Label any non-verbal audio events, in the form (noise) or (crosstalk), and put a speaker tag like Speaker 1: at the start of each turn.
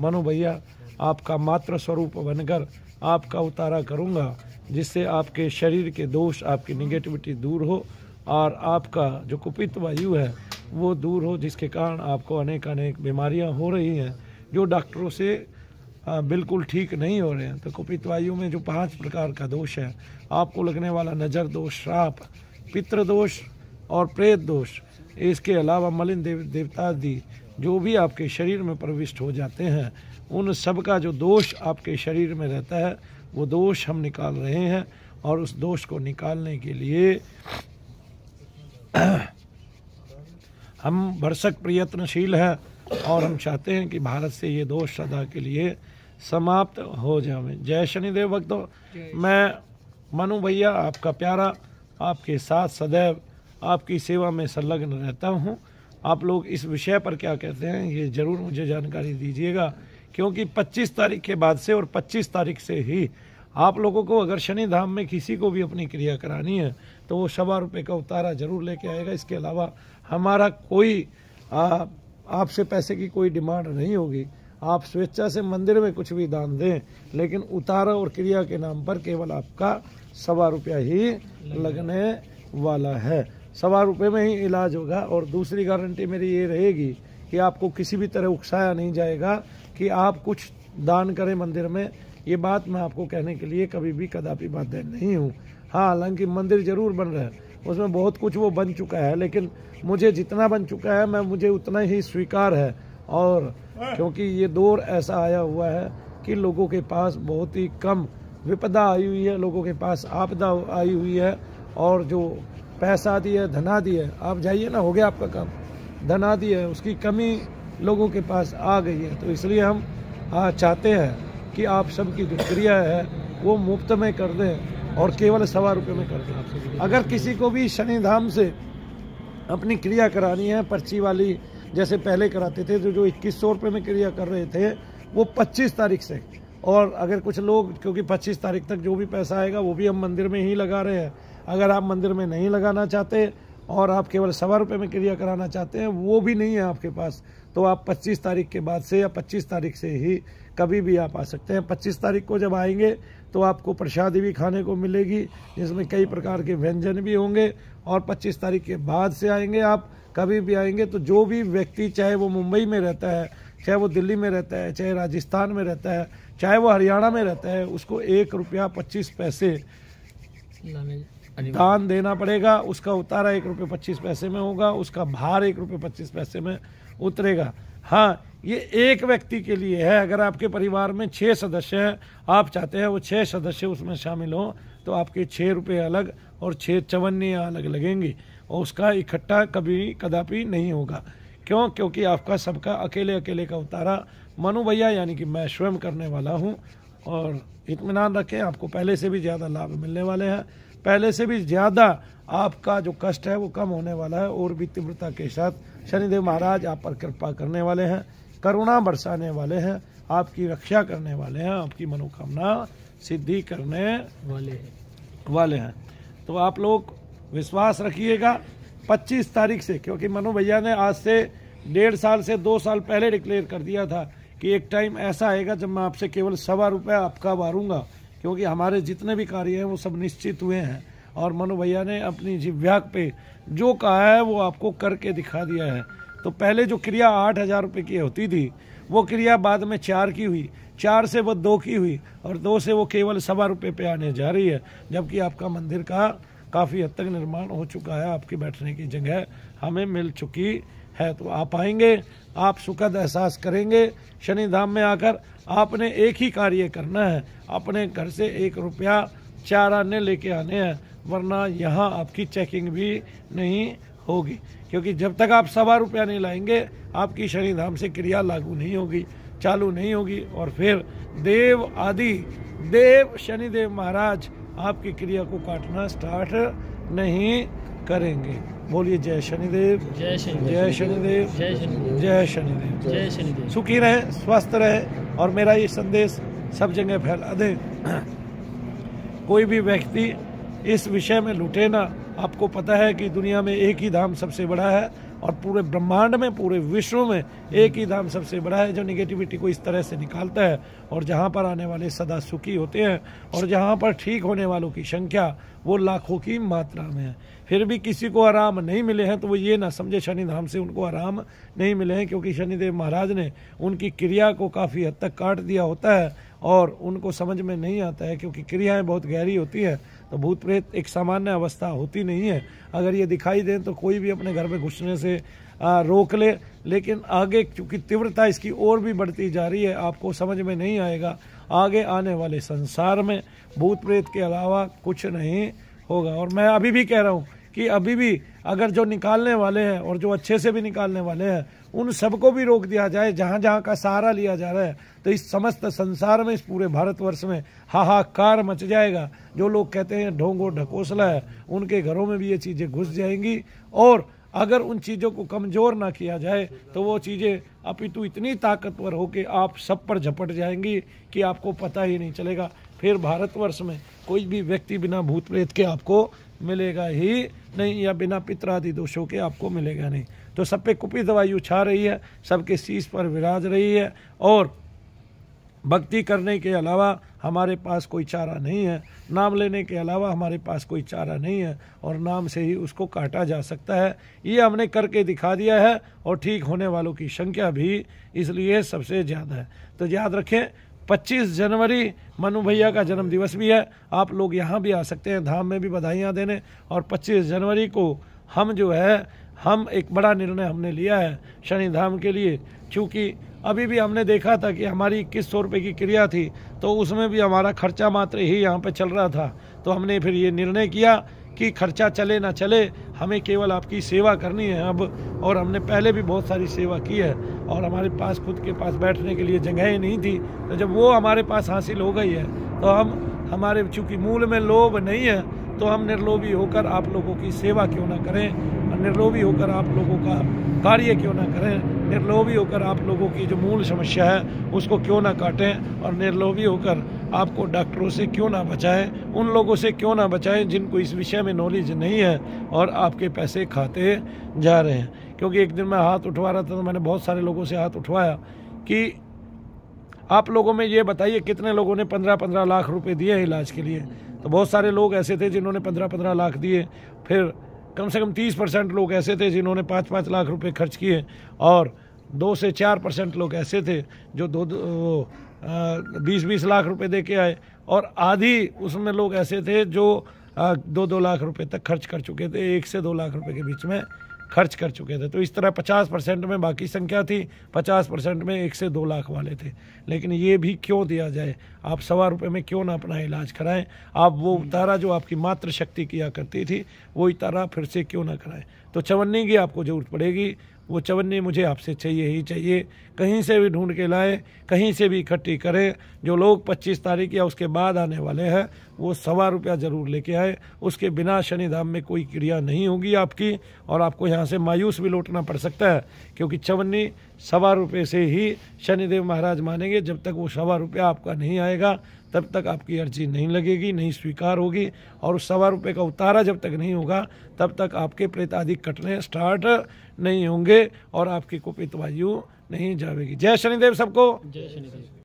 Speaker 1: मनु भैया आपका मात्र स्वरूप बनकर आपका उतारा करूँगा जिससे आपके शरीर के दोष आपकी निगेटिविटी दूर हो और आपका जो कुपित वायु है वो दूर हो जिसके कारण आपको अनेक अनेक बीमारियां हो रही हैं जो डॉक्टरों से बिल्कुल ठीक नहीं हो रहे हैं तो कुपित वायु में जो पांच प्रकार का दोष है आपको लगने वाला नज़र दोष श्राप पितृदोष और प्रेत दोष इसके अलावा मलिन देव देवता दी जो भी आपके शरीर में प्रविष्ट हो जाते हैं उन सब का जो दोष आपके शरीर में रहता है वो दोष हम निकाल रहे हैं और उस दोष को निकालने के लिए (clears throat) हम भरसक प्रयत्नशील हैं और हम चाहते हैं कि भारत से ये दोष सदा के लिए समाप्त हो जाए जय शनिदेव भक्तों मैं मनु भैया आपका प्यारा आपके साथ सदैव आपकी सेवा में संलग्न रहता हूँ आप लोग इस विषय पर क्या कहते हैं ये ज़रूर मुझे जानकारी दीजिएगा क्योंकि 25 तारीख के बाद से और 25 तारीख से ही आप लोगों को अगर शनि धाम में किसी को भी अपनी क्रिया करानी है तो वो सवा रुपये का उतारा ज़रूर लेके आएगा इसके अलावा हमारा कोई आपसे पैसे की कोई डिमांड नहीं होगी आप स्वेच्छा से मंदिर में कुछ भी दान दें लेकिन उतारा और क्रिया के नाम पर केवल आपका सवा रुपया ही लगने वाला है सवा रुपये में ही इलाज होगा और दूसरी गारंटी मेरी ये रहेगी कि आपको किसी भी तरह उकसाया नहीं जाएगा कि आप कुछ दान करें मंदिर में ये बात मैं आपको कहने के लिए कभी भी कदापि बाध्य नहीं हूँ हाँ हालांकि मंदिर जरूर बन रहा है उसमें बहुत कुछ वो बन चुका है लेकिन मुझे जितना बन चुका है मैं मुझे उतना ही स्वीकार है और क्योंकि ये दौर ऐसा आया हुआ है कि लोगों के पास बहुत ही कम विपदा आई हुई है लोगों के पास आपदा आई हुई है और जो पैसा दिए धना दिए आप जाइए ना हो गया आपका काम धना दिए उसकी कमी लोगों के पास आ गई है तो इसलिए हम हाँ, चाहते हैं कि आप सबकी जो क्रिया है वो मुफ्त में कर दें और केवल सवा रुपये में कर दें अगर किसी को भी शनि धाम से अपनी क्रिया करानी है पर्ची वाली जैसे पहले कराते थे तो जो इक्कीस सौ रुपये में क्रिया कर रहे थे वो पच्चीस तारीख से और अगर कुछ लोग क्योंकि पच्चीस तारीख तक जो भी पैसा आएगा वो भी हम मंदिर में ही लगा रहे हैं अगर आप मंदिर में नहीं लगाना चाहते और आप केवल सवा रुपये में क्रिया कराना चाहते हैं वो भी नहीं है आपके पास तो आप 25 तारीख के बाद से या 25 तारीख से ही कभी भी आप आ सकते हैं 25 तारीख को जब आएंगे तो आपको प्रसादी भी खाने को मिलेगी जिसमें कई प्रकार के व्यंजन भी होंगे और 25 तारीख के बाद से आएंगे आप कभी भी आएंगे तो जो भी व्यक्ति चाहे वो मुंबई में रहता है चाहे वो दिल्ली में रहता है चाहे राजस्थान में रहता है चाहे वो हरियाणा में रहता है उसको एक रुपया पच्चीस पैसे हाँ दान देना पड़ेगा उसका उतारा एक रुपये पच्चीस पैसे में होगा उसका भार एक रुपये पच्चीस पैसे में उतरेगा हाँ ये एक व्यक्ति के लिए है अगर आपके परिवार में छः सदस्य हैं आप चाहते हैं वो छः सदस्य उसमें शामिल हों तो आपके छः रुपये अलग और छः चवन्नी अलग लगेंगे और उसका इकट्ठा कभी कदापि नहीं होगा क्यों क्योंकि आपका सबका अकेले अकेले का उतारा मनु भैया यानी कि मैं स्वयं करने वाला हूँ और इतमान रखें आपको पहले से भी ज़्यादा लाभ मिलने वाले हैं पहले से भी ज़्यादा आपका जो कष्ट है वो कम होने वाला है और भी तीव्रता के साथ शनिदेव महाराज आप पर कृपा करने वाले हैं करुणा बरसाने वाले हैं आपकी रक्षा करने वाले हैं आपकी मनोकामना सिद्धि करने वाले हैं वाले हैं तो आप लोग विश्वास रखिएगा 25 तारीख से क्योंकि मनु भैया ने आज से डेढ़ साल से दो साल पहले डिक्लेयर कर दिया था कि एक टाइम ऐसा आएगा जब मैं आपसे केवल सवा रुपया आपका मारूंगा क्योंकि हमारे जितने भी कार्य हैं वो सब निश्चित हुए हैं और मनु भैया ने अपनी जिव्याग पे जो कहा है वो आपको करके दिखा दिया है तो पहले जो क्रिया आठ हज़ार रुपये की होती थी वो क्रिया बाद में चार की हुई चार से वो दो की हुई और दो से वो केवल सवा रुपये पे आने जा रही है जबकि आपका मंदिर का काफ़ी हद तक निर्माण हो चुका है आपकी बैठने की जगह हमें मिल चुकी है तो आप आएंगे आप सुखद एहसास करेंगे शनि धाम में आकर आपने एक ही कार्य करना है अपने घर से एक रुपया चार आने लेके आने हैं वरना यहाँ आपकी चेकिंग भी नहीं होगी क्योंकि जब तक आप सवा रुपया नहीं लाएंगे आपकी शनि धाम से क्रिया लागू नहीं होगी चालू नहीं होगी और फिर देव आदि देव शनिदेव महाराज आपकी क्रिया को काटना स्टार्ट नहीं करेंगे बोलिए जय शनिदेव जय शनिदेव जय शनिदेव जय शनिदेव जय शनिदेव जय सुखी रहे स्वस्थ रहे और मेरा ये संदेश सब जगह फैला दें कोई भी व्यक्ति इस विषय में लुटे ना आपको पता है कि दुनिया में एक ही धाम सबसे बड़ा है और पूरे ब्रह्मांड में पूरे विश्व में एक ही धाम सबसे बड़ा है जो निगेटिविटी को इस तरह से निकालता है और जहाँ पर आने वाले सदा सुखी होते हैं और जहाँ पर ठीक होने वालों की संख्या वो लाखों की मात्रा में है फिर भी किसी को आराम नहीं मिले हैं तो वो ये ना समझे शनि धाम से उनको आराम नहीं मिले हैं क्योंकि शनिदेव महाराज ने उनकी क्रिया को काफ़ी हद तक काट दिया होता है और उनको समझ में नहीं आता है क्योंकि क्रियाएं बहुत गहरी होती हैं तो भूत प्रेत एक सामान्य अवस्था होती नहीं है अगर ये दिखाई दें तो कोई भी अपने घर में घुसने से रोक ले लेकिन आगे क्योंकि तीव्रता इसकी और भी बढ़ती जा रही है आपको समझ में नहीं आएगा आगे आने वाले संसार में भूत प्रेत के अलावा कुछ नहीं होगा और मैं अभी भी कह रहा हूँ कि अभी भी अगर जो निकालने वाले हैं और जो अच्छे से भी निकालने वाले हैं उन सबको भी रोक दिया जाए जहां जहां का सहारा लिया जा रहा है तो इस समस्त संसार में इस पूरे भारतवर्ष में हाहाकार मच जाएगा जो लोग कहते हैं ढोंगो ढकोसला है उनके घरों में भी ये चीज़ें घुस जाएंगी और अगर उन चीज़ों को कमज़ोर ना किया जाए तो वो चीज़ें अपितु इतनी ताकतवर हो कि आप सब पर झपट जाएंगी कि आपको पता ही नहीं चलेगा फिर भारतवर्ष में कोई भी व्यक्ति बिना भूत प्रेत के आपको मिलेगा ही नहीं या बिना पित्र आदि दोषों के आपको मिलेगा नहीं तो सब पे कुपी दवाई छा रही है सबके शीश पर विराज रही है और भक्ति करने के अलावा हमारे पास कोई चारा नहीं है नाम लेने के अलावा हमारे पास कोई चारा नहीं है और नाम से ही उसको काटा जा सकता है ये हमने करके दिखा दिया है और ठीक होने वालों की संख्या भी इसलिए सबसे ज़्यादा है तो याद रखें 25 जनवरी मनु भैया का जन्म दिवस भी है आप लोग यहाँ भी आ सकते हैं धाम में भी बधाइयाँ देने और 25 जनवरी को हम जो है हम एक बड़ा निर्णय हमने लिया है शनि धाम के लिए क्योंकि अभी भी हमने देखा था कि हमारी इक्कीस सौ रुपये की क्रिया थी तो उसमें भी हमारा खर्चा मात्र ही यहाँ पर चल रहा था तो हमने फिर ये निर्णय किया कि खर्चा चले ना चले हमें केवल आपकी सेवा करनी है अब और हमने पहले भी बहुत सारी सेवा की है और हमारे पास खुद के पास बैठने के लिए जगह ही नहीं थी तो जब वो हमारे पास हासिल हो गई है तो हम हमारे चूँकि मूल में लोभ नहीं है तो हम निर्लोभी होकर आप लोगों की सेवा क्यों ना करें निर्लोभी होकर आप लोगों का कार्य क्यों ना करें निर्लोभी होकर आप लोगों की जो मूल समस्या है उसको क्यों ना काटें और निर्लोभी होकर आपको डॉक्टरों से क्यों ना बचाएं उन लोगों से क्यों ना बचाएं जिनको इस विषय में नॉलेज नहीं है और आपके पैसे खाते जा रहे हैं क्योंकि एक दिन मैं हाथ उठवा रहा था तो मैंने बहुत सारे लोगों से हाथ उठवाया कि आप लोगों में ये बताइए कितने लोगों ने पंद्रह पंद्रह लाख रुपये दिए हैं इलाज के लिए तो बहुत सारे लोग ऐसे थे जिन्होंने पंद्रह पंद्रह लाख दिए फिर कम से कम तीस परसेंट लोग ऐसे थे जिन्होंने पाँच पाँच लाख रुपए खर्च किए और दो से चार परसेंट लोग ऐसे थे जो दो, दो बीस बीस लाख रुपए दे के आए और आधी उसमें लोग ऐसे थे जो आ, दो दो लाख रुपए तक खर्च कर चुके थे एक से दो लाख रुपए के बीच में खर्च कर चुके थे तो इस तरह 50 परसेंट में बाकी संख्या थी 50 परसेंट में एक से दो लाख वाले थे लेकिन ये भी क्यों दिया जाए आप सवा रुपये में क्यों ना अपना इलाज कराएं आप वो हम्म। तारा जो आपकी मातृशक्ति किया करती थी वो इतारा फिर से क्यों ना कराएं तो चवन्नी की आपको ज़रूरत पड़ेगी वो चवन्नी मुझे आपसे चाहिए ही चाहिए कहीं से भी ढूंढ के लाएं कहीं से भी इकट्ठी करें जो लोग 25 तारीख या उसके बाद आने वाले हैं वो सवा रुपया ज़रूर लेके आए उसके बिना शनि धाम में कोई क्रिया नहीं होगी आपकी और आपको यहाँ से मायूस भी लौटना पड़ सकता है क्योंकि चवन्नी सवा रुपये से ही शनिदेव महाराज मानेंगे जब तक वो सवा रुपया आपका नहीं आएगा तब तक आपकी अर्जी नहीं लगेगी नहीं स्वीकार होगी और उस सवा रुपये का उतारा जब तक नहीं होगा तब तक आपके प्रेत आदि कटने स्टार्ट नहीं होंगे और आपकी कुपित वायु नहीं जाएगी जय शनिदेव सबको जय शनिदेव